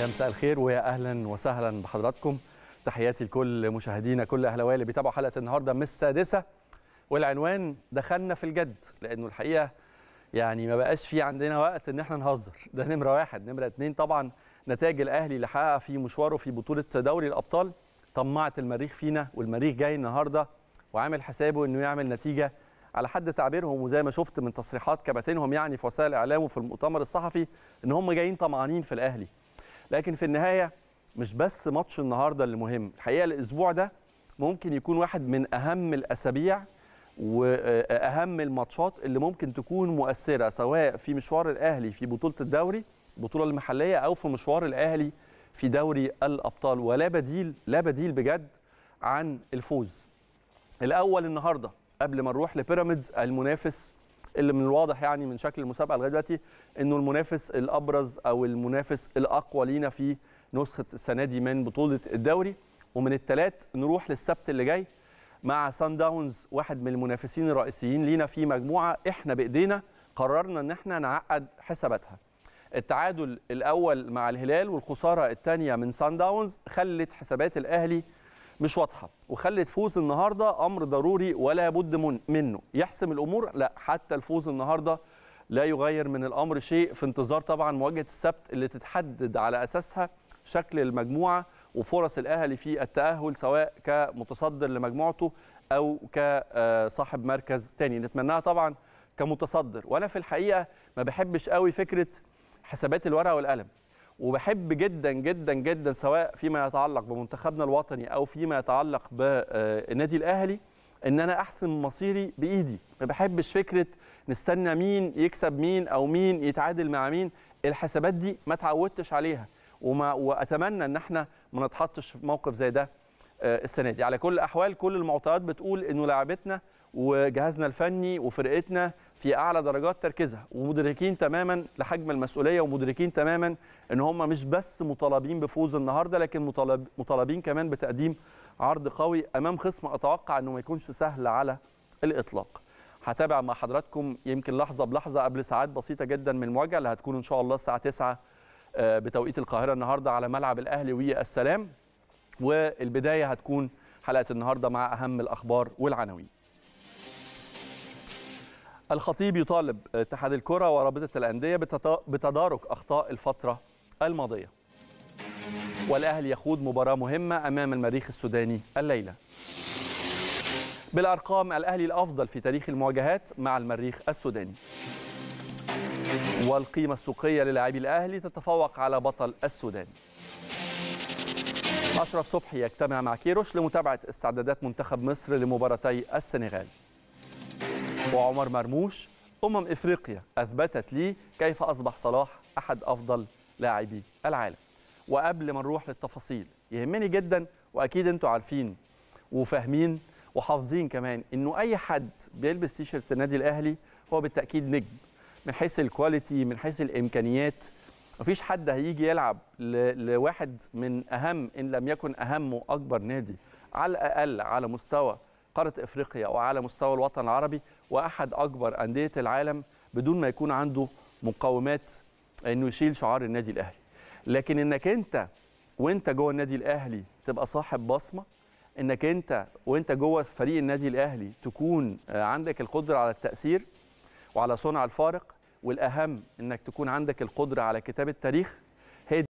يا مساء الخير ويا اهلا وسهلا بحضراتكم تحياتي لكل مشاهدينا كل اهلاويه اللي بيتابعوا حلقه النهارده من السادسه والعنوان دخلنا في الجد لانه الحقيقه يعني ما بقاش في عندنا وقت ان احنا نهزر ده نمره واحد نمره اثنين طبعا نتائج الاهلي اللي حققها في مشواره في بطوله دوري الابطال طمعت المريخ فينا والمريخ جاي النهارده وعامل حسابه انه يعمل نتيجه على حد تعبيرهم وزي ما شفت من تصريحات كباتنهم يعني في وسائل الاعلام وفي المؤتمر الصحفي ان هم جايين طمعانين في الاهلي لكن في النهايه مش بس ماتش النهارده اللي مهم الحقيقه الاسبوع ده ممكن يكون واحد من اهم الاسابيع واهم الماتشات اللي ممكن تكون مؤثره سواء في مشوار الاهلي في بطوله الدوري البطوله المحليه او في مشوار الاهلي في دوري الابطال ولا بديل لا بديل بجد عن الفوز الاول النهارده قبل ما نروح لبيراميدز المنافس اللي من الواضح يعني من شكل المسابقه لغايه دلوقتي انه المنافس الابرز او المنافس الاقوى لينا في نسخه السنه دي من بطوله الدوري ومن الثلاث نروح للسبت اللي جاي مع سان داونز واحد من المنافسين الرئيسيين لينا في مجموعه احنا بايدينا قررنا ان احنا نعقد حساباتها التعادل الاول مع الهلال والخساره الثانيه من سان داونز خلت حسابات الاهلي مش واضحه وخلت فوز النهارده امر ضروري ولا بد منه يحسم الامور لا حتى الفوز النهارده لا يغير من الامر شيء في انتظار طبعا مواجهه السبت اللي تتحدد على اساسها شكل المجموعه وفرص الاهلي في التاهل سواء كمتصدر لمجموعته او كصاحب مركز تاني نتمناها طبعا كمتصدر وانا في الحقيقه ما بحبش قوي فكره حسابات الورقه والقلم وبحب جدا جدا جدا سواء فيما يتعلق بمنتخبنا الوطني او فيما يتعلق بالنادي آه، الاهلي ان انا احسم مصيري بايدي ما بحبش فكره نستنى مين يكسب مين او مين يتعادل مع مين الحسابات دي ما تعودتش عليها وما واتمنى ان احنا ما نتحطش في موقف زي ده آه، السنه دي على كل الاحوال كل المعطيات بتقول انه لعبتنا وجهازنا الفني وفرقتنا في اعلى درجات تركيزها ومدركين تماما لحجم المسؤوليه ومدركين تماما ان هم مش بس مطالبين بفوز النهارده لكن مطالب مطالبين كمان بتقديم عرض قوي امام خصم اتوقع انه ما يكونش سهل على الاطلاق هتابع مع حضراتكم يمكن لحظه بلحظه قبل ساعات بسيطه جدا من المواجهه اللي هتكون ان شاء الله الساعه 9 آه، بتوقيت القاهره النهارده على ملعب الاهلي والسلام والبدايه هتكون حلقه النهارده مع اهم الاخبار والعناوين. الخطيب يطالب اتحاد الكره ورابطه الانديه بتدارك اخطاء الفتره الماضيه. والاهلي يخوض مباراه مهمه امام المريخ السوداني الليله. بالارقام الاهلي الافضل في تاريخ المواجهات مع المريخ السوداني. والقيمه السوقيه للاعبي الاهلي تتفوق على بطل السودان. أشرف صبحي يجتمع مع كيروش لمتابعة استعدادات منتخب مصر لمباراتي السنغال وعمر مرموش أمم إفريقيا أثبتت لي كيف أصبح صلاح أحد أفضل لاعبي العالم وقبل ما نروح للتفاصيل يهمني جدا وأكيد أنتوا عارفين وفاهمين وحافظين كمان انه اي حد بيلبس تيشرت النادي الاهلي هو بالتاكيد نجم من حيث الكواليتي من حيث الامكانيات مفيش حد هيجي يلعب لواحد من اهم ان لم يكن اهم واكبر نادي على الاقل على مستوى قاره افريقيا وعلى مستوى الوطن العربي واحد اكبر انديه العالم بدون ما يكون عنده مقومات انه يشيل شعار النادي الاهلي لكن انك انت وانت جوه النادي الاهلي تبقى صاحب بصمه انك انت وانت جوه فريق النادي الاهلي تكون عندك القدره على التاثير وعلى صنع الفارق والاهم انك تكون عندك القدره على كتابه تاريخ